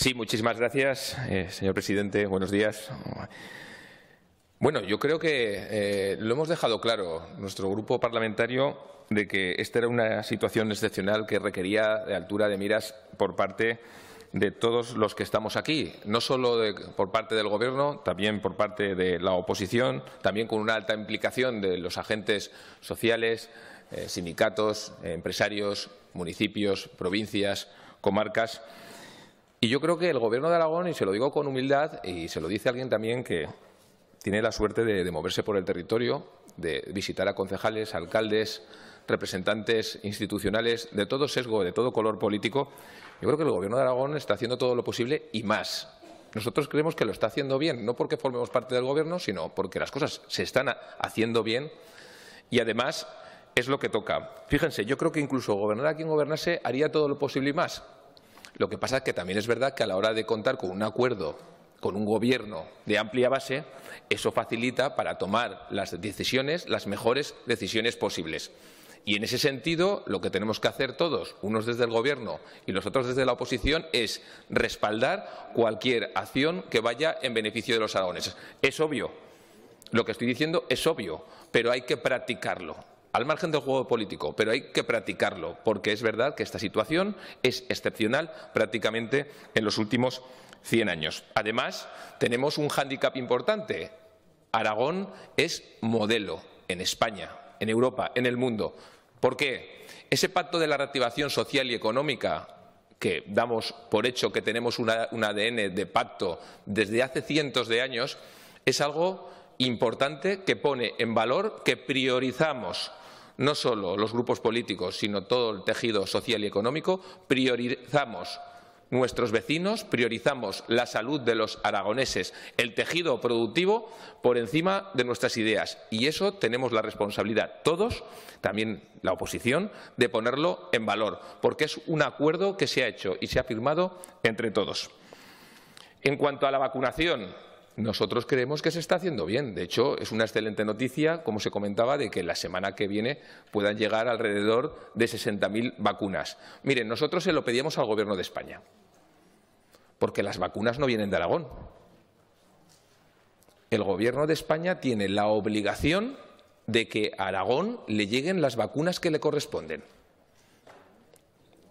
Sí, muchísimas gracias, eh, señor presidente. Buenos días. Bueno, yo creo que eh, lo hemos dejado claro, nuestro grupo parlamentario, de que esta era una situación excepcional que requería de altura de miras por parte de todos los que estamos aquí, no solo por parte del Gobierno, también por parte de la oposición, también con una alta implicación de los agentes sociales, eh, sindicatos, empresarios, municipios, provincias, comarcas. Y yo creo que el Gobierno de Aragón, y se lo digo con humildad, y se lo dice alguien también que tiene la suerte de, moverse por el territorio, de visitar a concejales, alcaldes, representantes institucionales de todo sesgo, de todo color político, yo creo que el Gobierno de Aragón está haciendo todo lo posible y más. Nosotros creemos que lo está haciendo bien, no porque formemos parte del Gobierno, sino porque las cosas se están haciendo bien y además es lo que toca. Fíjense, yo creo que incluso gobernar a quien gobernase haría todo lo posible y más. Lo que pasa es que también es verdad que a la hora de contar con un acuerdo con un gobierno de amplia base, eso facilita para tomar las decisiones, las mejores decisiones posibles. Y en ese sentido, lo que tenemos que hacer todos, unos desde el Gobierno y los otros desde la oposición, es respaldar cualquier acción que vaya en beneficio de los aragoneses. Es obvio, lo que estoy diciendo es obvio, pero hay que practicarlo al margen del juego político, pero hay que practicarlo, porque es verdad que esta situación es excepcional prácticamente en los últimos 100 años. Además, tenemos un hándicap importante. Aragón es modelo en España, en Europa, en el mundo. ¿Por qué? Ese pacto de la reactivación social y económica que damos por hecho que tenemos un ADN de pacto desde hace cientos de años, es algo importante que pone en valor que priorizamos no solo los grupos políticos, sino todo el tejido social y económico, priorizamos nuestros vecinos, priorizamos la salud de los aragoneses, el tejido productivo, por encima de nuestras ideas. Y eso tenemos la responsabilidad todos, también la oposición, de ponerlo en valor, porque es un acuerdo que se ha hecho y se ha firmado entre todos. En cuanto a la vacunación, nosotros creemos que se está haciendo bien. De hecho, es una excelente noticia, como se comentaba, de que la semana que viene puedan llegar alrededor de 60.000 vacunas. Miren, nosotros se lo pedíamos al Gobierno de España, porque las vacunas no vienen de Aragón. El Gobierno de España tiene la obligación de que a Aragón le lleguen las vacunas que le corresponden.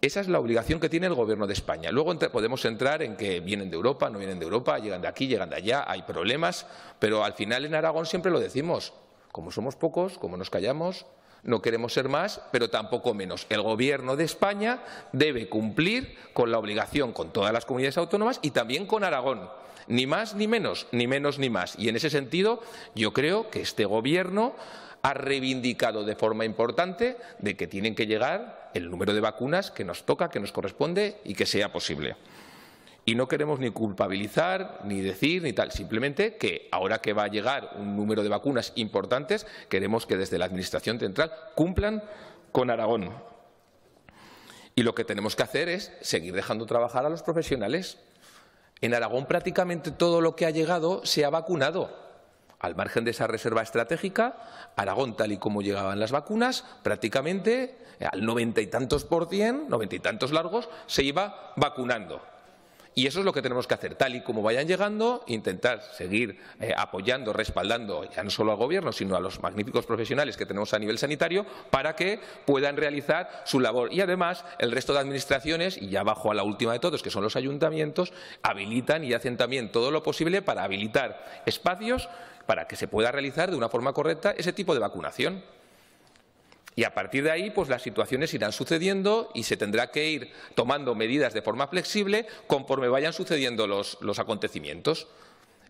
Esa es la obligación que tiene el Gobierno de España. Luego podemos entrar en que vienen de Europa, no vienen de Europa, llegan de aquí, llegan de allá, hay problemas, pero al final en Aragón siempre lo decimos. Como somos pocos, como nos callamos, no queremos ser más, pero tampoco menos. El Gobierno de España debe cumplir con la obligación con todas las comunidades autónomas y también con Aragón. Ni más ni menos, ni menos ni más. Y en ese sentido, yo creo que este Gobierno ha reivindicado de forma importante de que tienen que llegar el número de vacunas que nos toca, que nos corresponde y que sea posible. Y no queremos ni culpabilizar, ni decir, ni tal. Simplemente que ahora que va a llegar un número de vacunas importantes, queremos que desde la Administración Central cumplan con Aragón. Y lo que tenemos que hacer es seguir dejando trabajar a los profesionales. En Aragón prácticamente todo lo que ha llegado se ha vacunado. Al margen de esa reserva estratégica, Aragón, tal y como llegaban las vacunas, prácticamente al noventa y tantos por cien, noventa y tantos largos, se iba vacunando. Y eso es lo que tenemos que hacer, tal y como vayan llegando, intentar seguir eh, apoyando, respaldando ya no solo al Gobierno, sino a los magníficos profesionales que tenemos a nivel sanitario para que puedan realizar su labor. Y además, el resto de administraciones, y ya bajo a la última de todos, que son los ayuntamientos, habilitan y hacen también todo lo posible para habilitar espacios para que se pueda realizar de una forma correcta ese tipo de vacunación. Y a partir de ahí, pues las situaciones irán sucediendo y se tendrá que ir tomando medidas de forma flexible conforme vayan sucediendo los acontecimientos.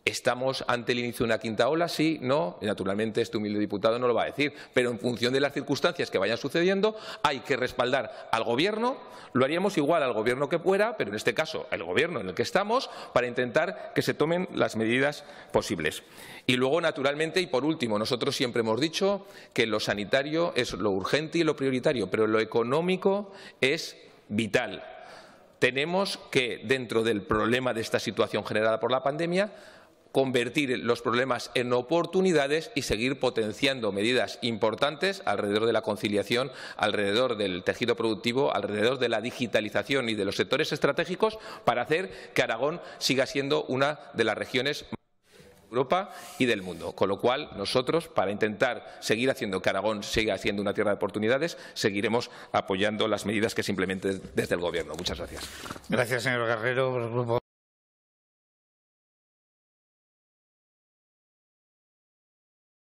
¿Estamos ante el inicio de una quinta ola? Sí, no. Naturalmente, este humilde diputado no lo va a decir. Pero en función de las circunstancias que vayan sucediendo, hay que respaldar al Gobierno. Lo haríamos igual al Gobierno que fuera, pero en este caso, el Gobierno en el que estamos, para intentar que se tomen las medidas posibles. Y luego, naturalmente, y por último, nosotros siempre hemos dicho que lo sanitario es lo urgente y lo prioritario, pero lo económico es vital. Tenemos que, dentro del problema de esta situación generada por la pandemia, convertir los problemas en oportunidades y seguir potenciando medidas importantes alrededor de la conciliación, alrededor del tejido productivo, alrededor de la digitalización y de los sectores estratégicos para hacer que Aragón siga siendo una de las regiones de más Europa y del mundo. Con lo cual, nosotros, para intentar seguir haciendo que Aragón siga siendo una tierra de oportunidades, seguiremos apoyando las medidas que se implementen desde el Gobierno. Muchas gracias. Gracias, señor Guerrero.